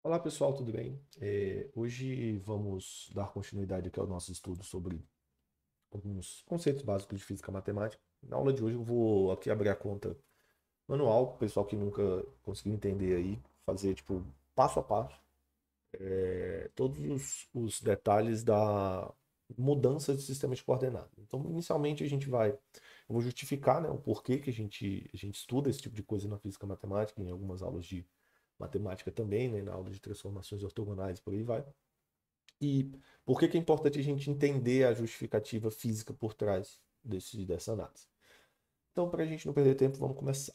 Olá pessoal, tudo bem? É, hoje vamos dar continuidade aqui ao nosso estudo sobre alguns conceitos básicos de física matemática. Na aula de hoje eu vou aqui abrir a conta manual para o pessoal que nunca conseguiu entender aí, fazer tipo passo a passo é, todos os, os detalhes da mudança de sistema de coordenadas. Então, inicialmente a gente vai, eu vou justificar né, o porquê que a gente, a gente estuda esse tipo de coisa na física matemática, em algumas aulas de matemática também, né, na aula de transformações ortogonais, por aí vai. E por que, que é importante a gente entender a justificativa física por trás desse, dessa análise? Então, para a gente não perder tempo, vamos começar.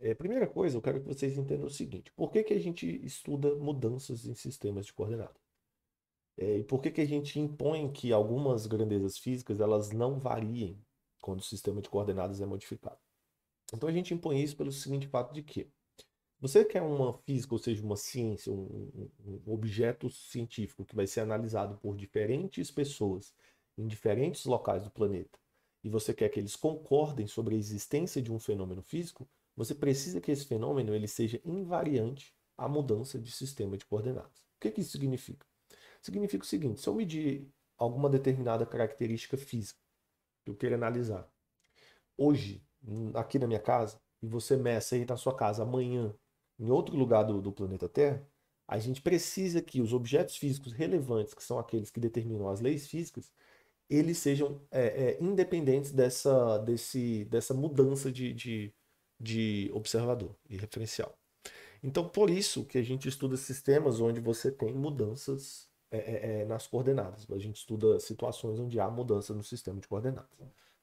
É, primeira coisa, eu quero que vocês entendam o seguinte: por que, que a gente estuda mudanças em sistemas de coordenadas? É, e por que, que a gente impõe que algumas grandezas físicas elas não variem quando o sistema de coordenadas é modificado? Então a gente impõe isso pelo seguinte fato de que você quer uma física, ou seja, uma ciência, um, um objeto científico que vai ser analisado por diferentes pessoas em diferentes locais do planeta, e você quer que eles concordem sobre a existência de um fenômeno físico, você precisa que esse fenômeno ele seja invariante à mudança de sistema de coordenadas. O que, que isso significa? Significa o seguinte: se eu medir alguma determinada característica física que eu queira analisar hoje, hum, aqui na minha casa, e você meça aí na sua casa amanhã, em outro lugar do, do planeta Terra, a gente precisa que os objetos físicos relevantes, que são aqueles que determinam as leis físicas, eles sejam é, é, independentes dessa, desse, dessa mudança de, de, de observador e referencial. Então, por isso que a gente estuda sistemas onde você tem mudanças é, é, é nas coordenadas. A gente estuda situações onde há mudança no sistema de coordenadas.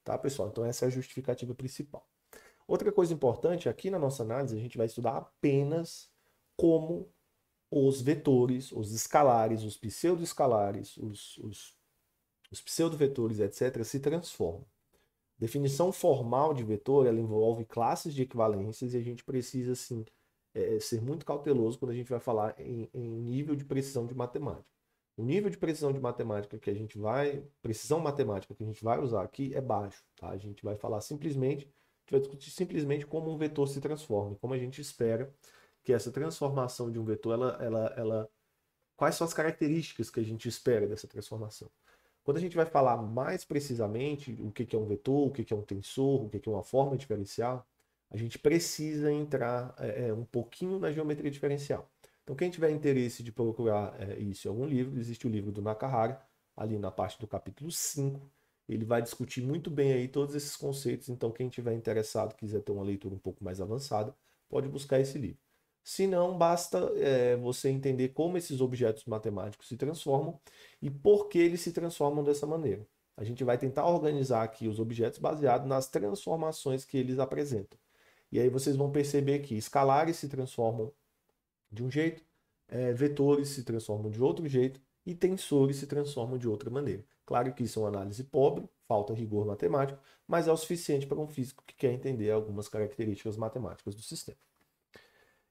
Tá, pessoal? Então, essa é a justificativa principal. Outra coisa importante, aqui na nossa análise, a gente vai estudar apenas como os vetores, os escalares, os pseudoescalares, os, os, os pseudovetores, etc., se transformam. Definição formal de vetor, ela envolve classes de equivalências e a gente precisa, assim, é, é, ser muito cauteloso quando a gente vai falar em, em nível de precisão de matemática. O nível de precisão de matemática que a gente vai, precisão matemática que a gente vai usar aqui é baixo, tá? A gente vai falar simplesmente gente vai discutir simplesmente como um vetor se transforma, como a gente espera que essa transformação de um vetor, ela, ela, ela, quais são as características que a gente espera dessa transformação. Quando a gente vai falar mais precisamente o que é um vetor, o que é um tensor, o que é uma forma diferencial, a gente precisa entrar é, é, um pouquinho na geometria diferencial. Então, quem tiver interesse de procurar é, isso em algum livro, existe o livro do Nakahara, ali na parte do capítulo 5, ele vai discutir muito bem aí todos esses conceitos. Então, quem tiver interessado, quiser ter uma leitura um pouco mais avançada, pode buscar esse livro. Se não, basta é, você entender como esses objetos matemáticos se transformam e por que eles se transformam dessa maneira. A gente vai tentar organizar aqui os objetos baseado nas transformações que eles apresentam. E aí vocês vão perceber que escalares se transformam de um jeito, é, vetores se transformam de outro jeito, e tensores se transformam de outra maneira. Claro que isso é uma análise pobre, falta rigor matemático, mas é o suficiente para um físico que quer entender algumas características matemáticas do sistema.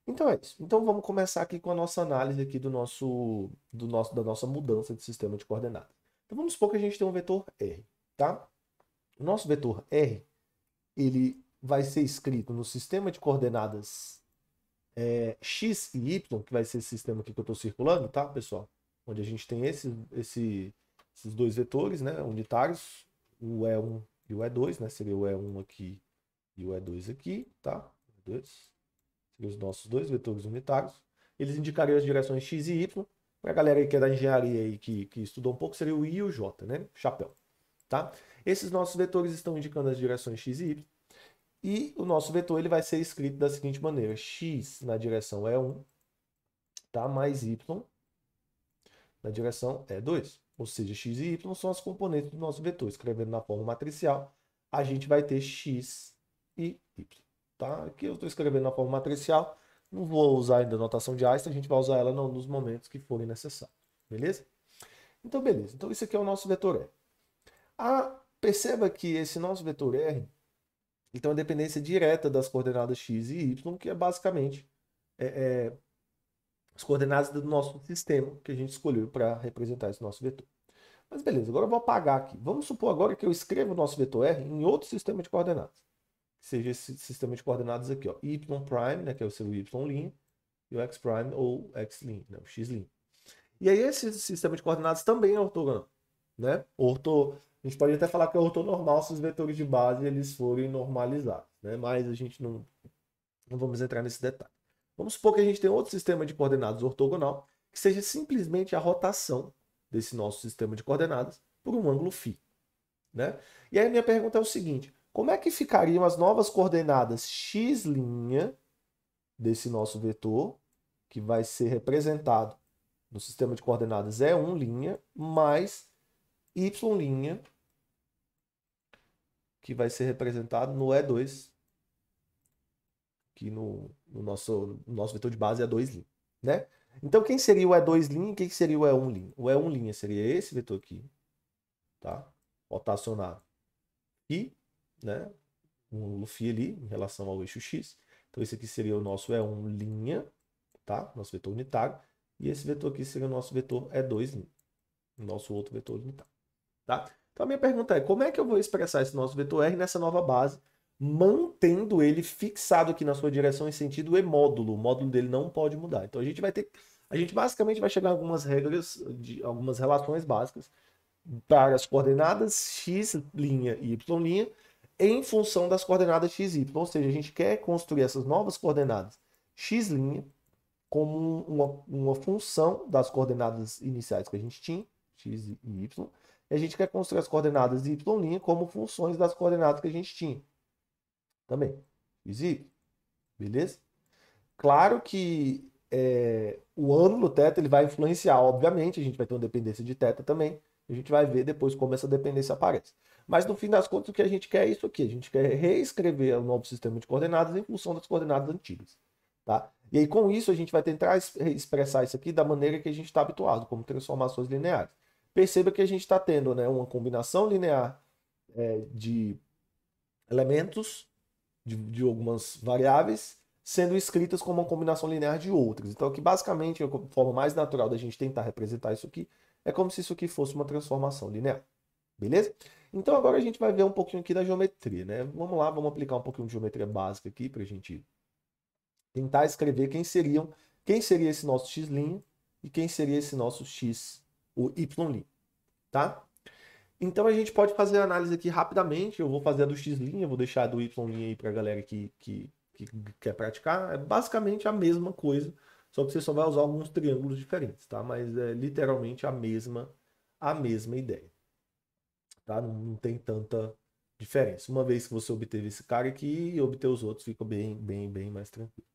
Então é isso. Então vamos começar aqui com a nossa análise aqui do nosso, do nosso da nossa mudança de sistema de coordenadas. Então vamos supor que a gente tem um vetor r, tá? O nosso vetor r, ele vai ser escrito no sistema de coordenadas é, x e y, que vai ser esse sistema aqui que eu estou circulando, tá, pessoal? onde a gente tem esse, esse, esses dois vetores né, unitários, o E1 e o E2, né? Seria o E1 aqui e o E2 aqui, tá? Seriam os nossos dois vetores unitários. Eles indicariam as direções X e Y. Para a galera que é da engenharia e que, que estudou um pouco, seria o I e o J, né? Chapéu. Tá? Esses nossos vetores estão indicando as direções X e Y. E o nosso vetor ele vai ser escrito da seguinte maneira: X na direção E1, tá? mais Y na direção E2. É ou seja, x e y são as componentes do nosso vetor. Escrevendo na forma matricial, a gente vai ter x e y. Tá? Aqui eu estou escrevendo na forma matricial, não vou usar ainda a notação de Einstein, a gente vai usar ela nos momentos que forem necessários. Beleza? Então, beleza. Então, isso aqui é o nosso vetor R. Ah, perceba que esse nosso vetor R então, a dependência direta das coordenadas x e y, que é basicamente é, é, as coordenadas do nosso sistema que a gente escolheu para representar esse nosso vetor. Mas beleza, agora eu vou apagar aqui. Vamos supor agora que eu escrevo o nosso vetor R em outro sistema de coordenadas. Que seja esse sistema de coordenadas aqui, ó, y prime, né, que é o seu y e o x prime ou x linha, né, o x E aí esse sistema de coordenadas também é ortogonal, né? Orto, a gente pode até falar que é ortonormal se os vetores de base eles forem normalizados, né? Mas a gente não não vamos entrar nesse detalhe. Vamos supor que a gente tem outro sistema de coordenadas ortogonal, que seja simplesmente a rotação desse nosso sistema de coordenadas por um ângulo φ. Né? E aí minha pergunta é o seguinte, como é que ficariam as novas coordenadas x' desse nosso vetor, que vai ser representado no sistema de coordenadas E1', mais y', que vai ser representado no E2, que no, no nosso, nosso vetor de base é 2', né? Então, quem seria o E2' e quem seria o E1'? O E1' seria esse vetor aqui, tá? Rotacionado. E, né? Um nulo ali em relação ao eixo x. Então, esse aqui seria o nosso E1', tá? Nosso vetor unitário. E esse vetor aqui seria o nosso vetor E2', nosso outro vetor unitário, tá? Então, a minha pergunta é, como é que eu vou expressar esse nosso vetor R nessa nova base mantendo ele fixado aqui na sua direção em sentido e módulo. O módulo dele não pode mudar. Então a gente vai ter. A gente basicamente vai chegar a algumas regras, de algumas relações básicas para as coordenadas x' e y' em função das coordenadas x e y. Ou seja, a gente quer construir essas novas coordenadas x' como uma, uma função das coordenadas iniciais que a gente tinha, x e y, e a gente quer construir as coordenadas y' como funções das coordenadas que a gente tinha, também. Visível. Beleza? Claro que é, o ângulo teta ele vai influenciar, obviamente, a gente vai ter uma dependência de teta também. A gente vai ver depois como essa dependência aparece. Mas no fim das contas, o que a gente quer é isso aqui. A gente quer reescrever o novo sistema de coordenadas em função das coordenadas antigas. Tá? E aí, com isso, a gente vai tentar expressar isso aqui da maneira que a gente está habituado, como transformações lineares. Perceba que a gente está tendo né, uma combinação linear é, de elementos de, de algumas variáveis sendo escritas como uma combinação linear de outras. Então, aqui basicamente, a forma mais natural da gente tentar representar isso aqui é como se isso aqui fosse uma transformação linear. Beleza? Então, agora a gente vai ver um pouquinho aqui da geometria, né? Vamos lá, vamos aplicar um pouquinho de geometria básica aqui para a gente tentar escrever quem seriam, quem seria esse nosso x' e quem seria esse nosso x, o y', tá? Então a gente pode fazer a análise aqui rapidamente. Eu vou fazer a do X linha, vou deixar a do Y linha aí pra galera que, que, que quer praticar. É basicamente a mesma coisa, só que você só vai usar alguns triângulos diferentes, tá? Mas é literalmente a mesma, a mesma ideia. Tá? Não, não tem tanta diferença. Uma vez que você obteve esse cara aqui e obter os outros, fica bem, bem, bem mais tranquilo.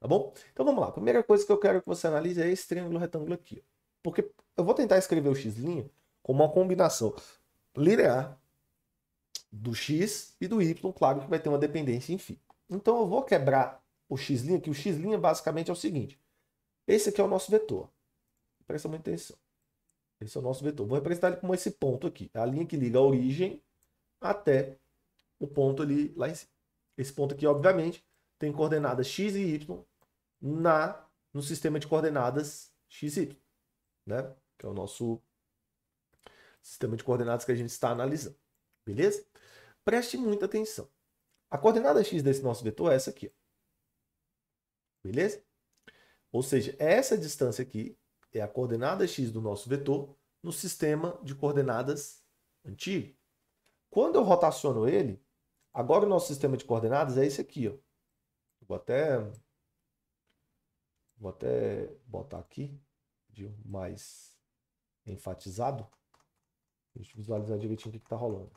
Tá bom? Então vamos lá. A primeira coisa que eu quero que você analise é esse triângulo retângulo aqui. Porque eu vou tentar escrever o x' como uma combinação linear do x e do y, claro que vai ter uma dependência em φ. Então eu vou quebrar o x', que o x' basicamente é o seguinte. Esse aqui é o nosso vetor. Presta muita atenção. Esse é o nosso vetor. Vou representar ele como esse ponto aqui. É a linha que liga a origem até o ponto ali lá em cima. Esse ponto aqui, obviamente, tem coordenadas x e y na, no sistema de coordenadas x e y, né? que é o nosso sistema de coordenadas que a gente está analisando. Beleza? Preste muita atenção. A coordenada x desse nosso vetor é essa aqui. Beleza? Ou seja, essa distância aqui é a coordenada x do nosso vetor no sistema de coordenadas antigo. Quando eu rotaciono ele, agora o nosso sistema de coordenadas é esse aqui. Ó. Vou até Vou até botar aqui, mais enfatizado. Deixa eu visualizar direitinho o que está rolando.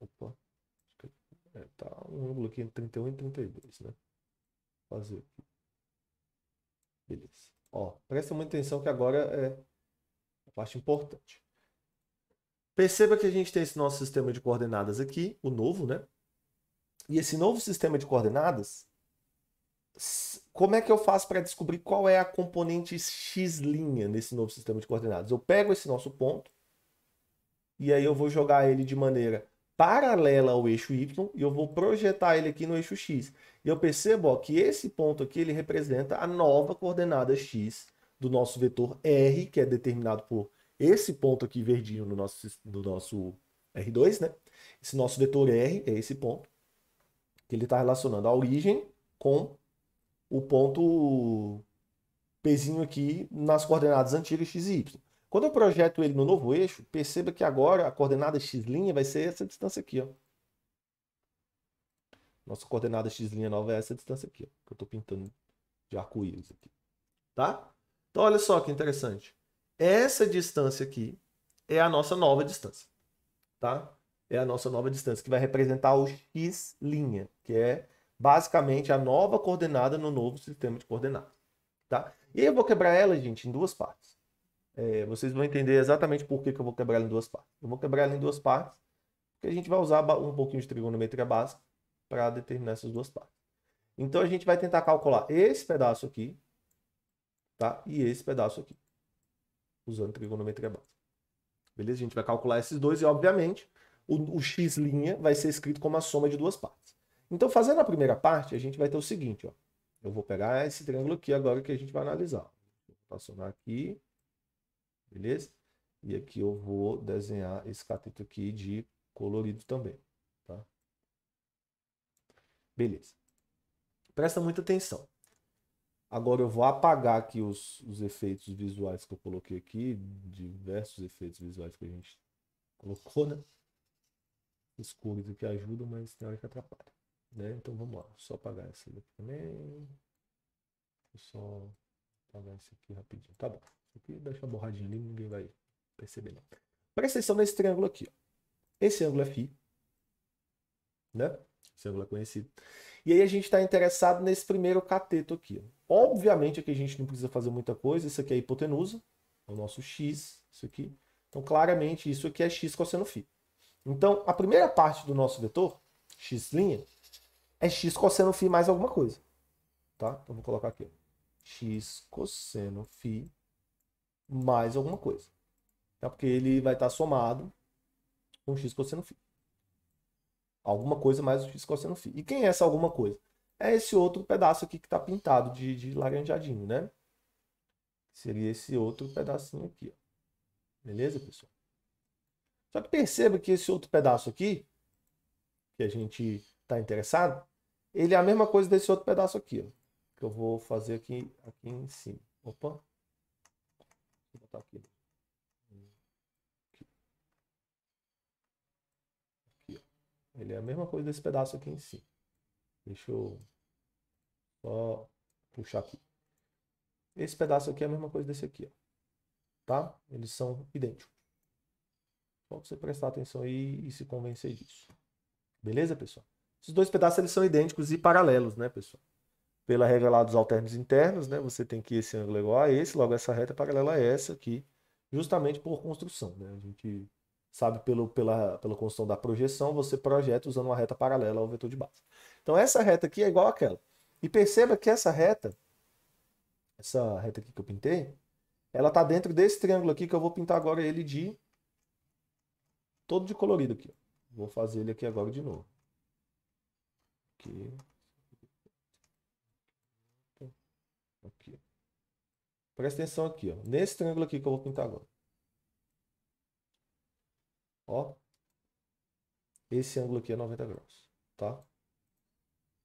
Opa, é, tá um ângulo aqui entre 31 e 32, né? Vou fazer aqui. Beleza. Ó, presta muita atenção que agora é a parte importante. Perceba que a gente tem esse nosso sistema de coordenadas aqui, o novo, né? E esse novo sistema de coordenadas, como é que eu faço para descobrir qual é a componente x' nesse novo sistema de coordenadas? Eu pego esse nosso ponto e aí eu vou jogar ele de maneira paralela ao eixo y e eu vou projetar ele aqui no eixo x. E eu percebo ó, que esse ponto aqui ele representa a nova coordenada x do nosso vetor r, que é determinado por esse ponto aqui verdinho no nosso, no nosso R2, né? Esse nosso vetor R é esse ponto, que ele está relacionando a origem com o ponto pezinho aqui nas coordenadas antigas x e y. Quando eu projeto ele no novo eixo, perceba que agora a coordenada x' vai ser essa distância aqui. Ó. Nossa coordenada x' nova é essa distância aqui, ó, que eu estou pintando de arco-íris aqui. Tá? Então, olha só que interessante. Essa distância aqui é a nossa nova distância. Tá? É a nossa nova distância, que vai representar o x', que é basicamente a nova coordenada no novo sistema de coordenadas. Tá? E aí eu vou quebrar ela, gente, em duas partes. É, vocês vão entender exatamente por que, que eu vou quebrar ela em duas partes. Eu vou quebrar ela em duas partes, porque a gente vai usar um pouquinho de trigonometria básica para determinar essas duas partes. Então a gente vai tentar calcular esse pedaço aqui, tá? E esse pedaço aqui, usando trigonometria básica. Beleza? A gente vai calcular esses dois e, obviamente, o, o x' vai ser escrito como a soma de duas partes. Então, fazendo a primeira parte, a gente vai ter o seguinte, ó. Eu vou pegar esse triângulo aqui agora que a gente vai analisar. Vou aproximar aqui, beleza? E aqui eu vou desenhar esse cateto aqui de colorido também, tá? Beleza. Presta muita atenção. Agora eu vou apagar aqui os, os efeitos visuais que eu coloquei aqui, diversos efeitos visuais que a gente colocou, né? que ajuda, mas tem hora que atrapalha. Né? Então vamos lá, só apagar essa daqui também. Vou só apagar esse aqui rapidinho. Tá bom. Isso aqui deixa borradinha ali, ninguém vai perceber não. Presta atenção nesse triângulo aqui. Ó. Esse ângulo é φ. Né? Esse ângulo é conhecido. E aí a gente está interessado nesse primeiro cateto aqui. Ó. Obviamente aqui a gente não precisa fazer muita coisa. Isso aqui é a hipotenusa. É o nosso x, isso aqui. Então claramente isso aqui é x cosseno φ. Então a primeira parte do nosso vetor, x', é x cosseno φ mais alguma coisa. Tá? Então, vou colocar aqui. x cosseno φ mais alguma coisa. é Porque ele vai estar tá somado com x cosseno φ. Alguma coisa mais o x cosseno φ. E quem é essa alguma coisa? É esse outro pedaço aqui que está pintado de, de laranjadinho, né? Seria esse outro pedacinho aqui. Ó. Beleza, pessoal? Só que perceba que esse outro pedaço aqui, que a gente está interessado, ele é a mesma coisa desse outro pedaço aqui, ó, que eu vou fazer aqui, aqui em cima. Opa. Vou botar aqui. aqui. Ele é a mesma coisa desse pedaço aqui em cima. Deixa eu só puxar aqui. Esse pedaço aqui é a mesma coisa desse aqui, ó. Tá? Eles são idênticos. Só você prestar atenção aí e se convencer disso. Beleza, pessoal? Esses dois pedaços eles são idênticos e paralelos, né, pessoal? Pela regra lá dos alternos internos, né, você tem que esse ângulo é igual a esse, logo essa reta é paralela a essa aqui, justamente por construção, né? A gente sabe pelo, pela, pela construção da projeção, você projeta usando uma reta paralela ao vetor de base. Então essa reta aqui é igual àquela. E perceba que essa reta, essa reta aqui que eu pintei, ela está dentro desse triângulo aqui que eu vou pintar agora ele de todo de colorido aqui. Vou fazer ele aqui agora de novo aqui. Aqui. Presta atenção aqui, ó. Nesse triângulo aqui que eu vou pintar agora. Ó. Esse ângulo aqui é 90 graus, tá?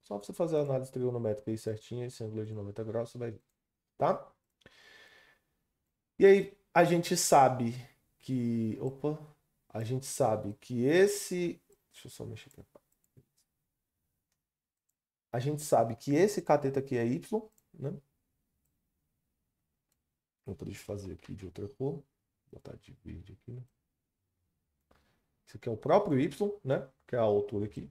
Só pra você fazer a análise trigonométrica aí certinha, esse ângulo é de 90 graus, você vai ver, tá? E aí, a gente sabe que... Opa! A gente sabe que esse... Deixa eu só mexer aqui a gente sabe que esse cateto aqui é Y, né? Vou fazer aqui de outra cor. Vou botar de verde aqui, né? Esse aqui é o próprio Y, né? Que é a altura aqui.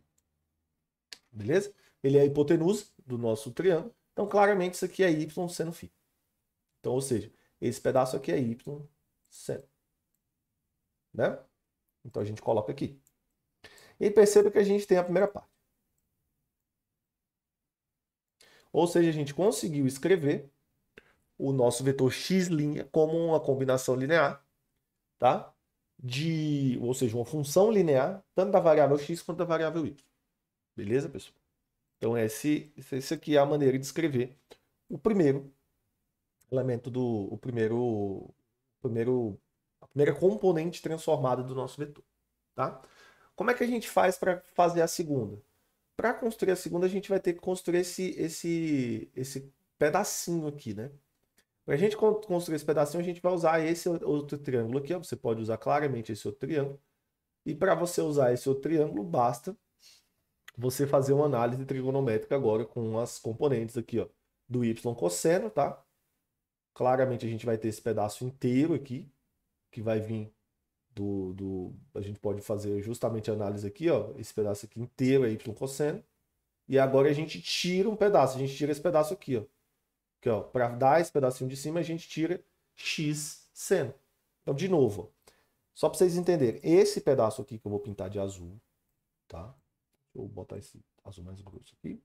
Beleza? Ele é a hipotenusa do nosso triângulo. Então, claramente, isso aqui é Y seno φ. Então, ou seja, esse pedaço aqui é Y seno. Né? Então, a gente coloca aqui. E perceba que a gente tem a primeira parte. Ou seja, a gente conseguiu escrever o nosso vetor x' como uma combinação linear, tá? De, ou seja, uma função linear, tanto da variável x quanto da variável y. Beleza, pessoal? Então, esse, esse aqui é a maneira de escrever o primeiro elemento do o primeiro, primeiro a primeira componente transformada do nosso vetor, tá? Como é que a gente faz para fazer a segunda? Para construir a segunda, a gente vai ter que construir esse, esse, esse pedacinho aqui, né? Para a gente construir esse pedacinho, a gente vai usar esse outro triângulo aqui. Ó. Você pode usar claramente esse outro triângulo. E para você usar esse outro triângulo, basta você fazer uma análise trigonométrica agora com as componentes aqui ó, do y cosseno, tá? Claramente a gente vai ter esse pedaço inteiro aqui, que vai vir do, do, a gente pode fazer justamente a análise aqui, ó, esse pedaço aqui inteiro é y cosseno. E agora a gente tira um pedaço, a gente tira esse pedaço aqui, ó. que ó, para dar esse pedacinho de cima, a gente tira x seno. Então, de novo, ó, só para vocês entenderem, esse pedaço aqui que eu vou pintar de azul, tá? Vou botar esse azul mais grosso aqui.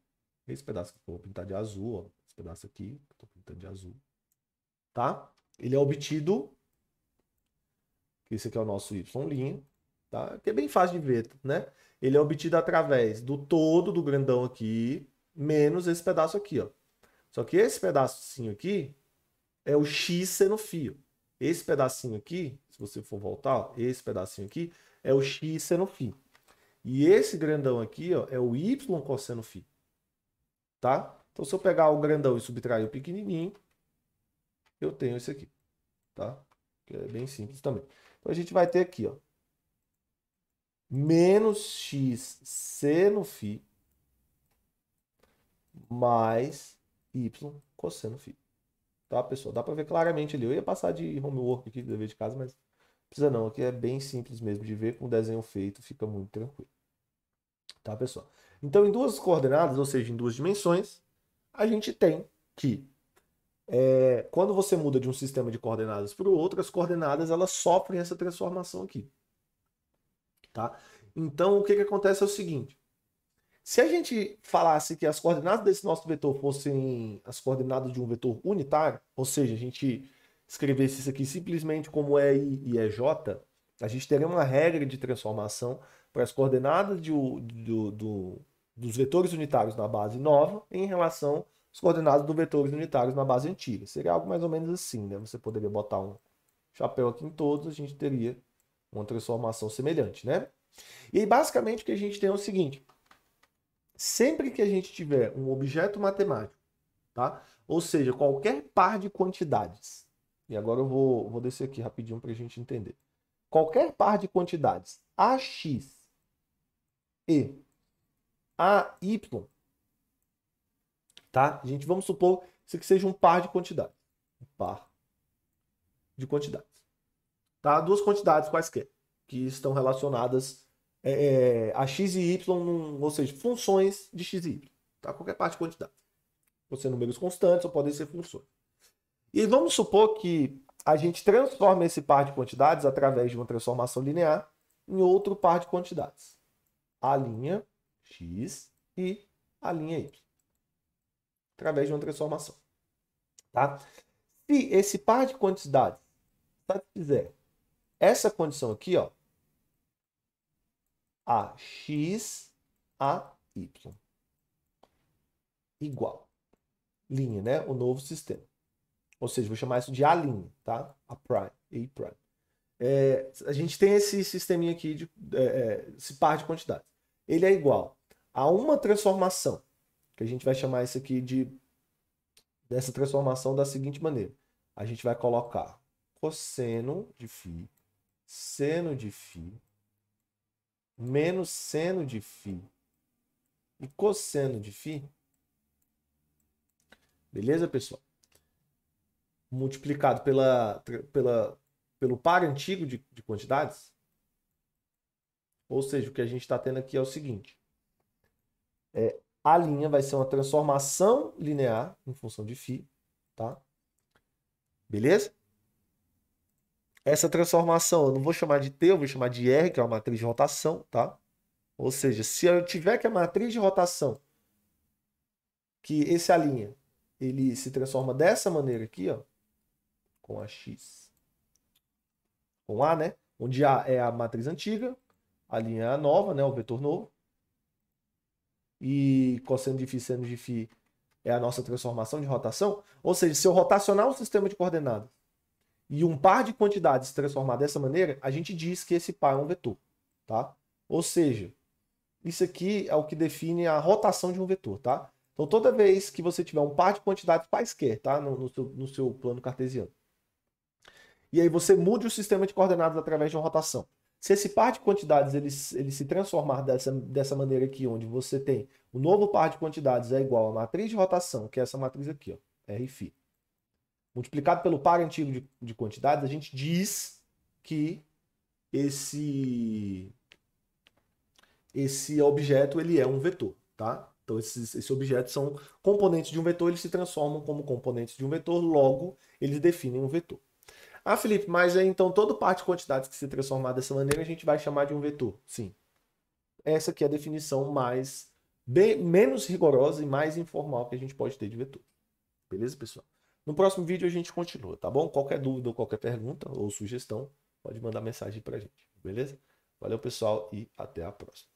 Esse pedaço que eu vou pintar de azul, ó, esse pedaço aqui, que eu tô pintando de azul, tá? Ele é obtido esse aqui é o nosso y', tá? que é bem fácil de ver, né? Ele é obtido através do todo do grandão aqui, menos esse pedaço aqui, ó. Só que esse pedacinho aqui é o x seno fio. Esse pedacinho aqui, se você for voltar, ó, esse pedacinho aqui é o x seno φ. E esse grandão aqui ó, é o y cosseno φ. Tá? Então, se eu pegar o grandão e subtrair o pequenininho, eu tenho isso aqui. Tá? que é bem simples também. Então a gente vai ter aqui, ó, menos x seno φ mais y cosseno φ. Tá, pessoal? Dá para ver claramente ali. Eu ia passar de homework aqui, dever de casa, mas precisa não. Aqui é bem simples mesmo de ver com o desenho feito, fica muito tranquilo. Tá, pessoal? Então, em duas coordenadas, ou seja, em duas dimensões, a gente tem que é, quando você muda de um sistema de coordenadas para o outro, as coordenadas elas sofrem essa transformação aqui. Tá? Então, o que, que acontece é o seguinte. Se a gente falasse que as coordenadas desse nosso vetor fossem as coordenadas de um vetor unitário, ou seja, a gente escrevesse isso aqui simplesmente como é i e é j, a gente teria uma regra de transformação para as coordenadas de, do, do, dos vetores unitários na base nova em relação os coordenados dos vetores unitários na base antiga. Seria algo mais ou menos assim, né? Você poderia botar um chapéu aqui em todos, a gente teria uma transformação semelhante, né? E aí, basicamente, o que a gente tem é o seguinte. Sempre que a gente tiver um objeto matemático, tá? Ou seja, qualquer par de quantidades. E agora eu vou, vou descer aqui rapidinho para a gente entender. Qualquer par de quantidades AX e AY tá? A gente vamos supor que isso seja um par de quantidades. Um par de quantidades. Tá? Duas quantidades quaisquer que estão relacionadas é, é a x e y, ou seja, funções de x e y. Tá? Qualquer parte de quantidade. Podem ser números constantes ou podem ser funções. E vamos supor que a gente transforma esse par de quantidades através de uma transformação linear em outro par de quantidades. A linha x e a linha y através de uma transformação. Tá? Se esse par de quantidades satisfizer essa condição aqui, ó, a x a y igual linha, né? O novo sistema. Ou seja, vou chamar isso de a linha, tá? A prime, a prime. É, a gente tem esse sisteminha aqui de é, é esse par de quantidades. Ele é igual a uma transformação que a gente vai chamar isso aqui de dessa transformação da seguinte maneira. A gente vai colocar cosseno de φ, seno de φ, menos seno de φ e cosseno de φ. Beleza, pessoal? Multiplicado pela, pela, pelo par antigo de, de quantidades. Ou seja, o que a gente está tendo aqui é o seguinte. É, a linha vai ser uma transformação linear em função de φ, tá? Beleza? Essa transformação eu não vou chamar de T, eu vou chamar de R, que é uma matriz de rotação, tá? Ou seja, se eu tiver que a matriz de rotação, que esse a linha, ele se transforma dessa maneira aqui, ó, com a X, com A, né? Onde A é a matriz antiga, a linha é a nova, né? O vetor novo e cosseno de φ, seno de φ é a nossa transformação de rotação. Ou seja, se eu rotacionar um sistema de coordenadas e um par de quantidades se transformar dessa maneira, a gente diz que esse par é um vetor. Tá? Ou seja, isso aqui é o que define a rotação de um vetor. Tá? Então, toda vez que você tiver um par de quantidades quaisquer tá? no, no, seu, no seu plano cartesiano, e aí você mude o sistema de coordenadas através de uma rotação. Se esse par de quantidades ele, ele se transformar dessa, dessa maneira aqui, onde você tem o novo par de quantidades é igual à matriz de rotação, que é essa matriz aqui, ó, Rφ, multiplicado pelo par antigo de, de quantidades, a gente diz que esse, esse objeto ele é um vetor, tá? Então, esses, esses objetos são componentes de um vetor, eles se transformam como componentes de um vetor, logo, eles definem um vetor. Ah, Felipe, mas aí, é, então toda parte de quantidades que se transformar dessa maneira a gente vai chamar de um vetor. Sim. Essa aqui é a definição mais bem, menos rigorosa e mais informal que a gente pode ter de vetor. Beleza, pessoal? No próximo vídeo a gente continua, tá bom? Qualquer dúvida ou qualquer pergunta ou sugestão, pode mandar mensagem pra gente, beleza? Valeu, pessoal, e até a próxima.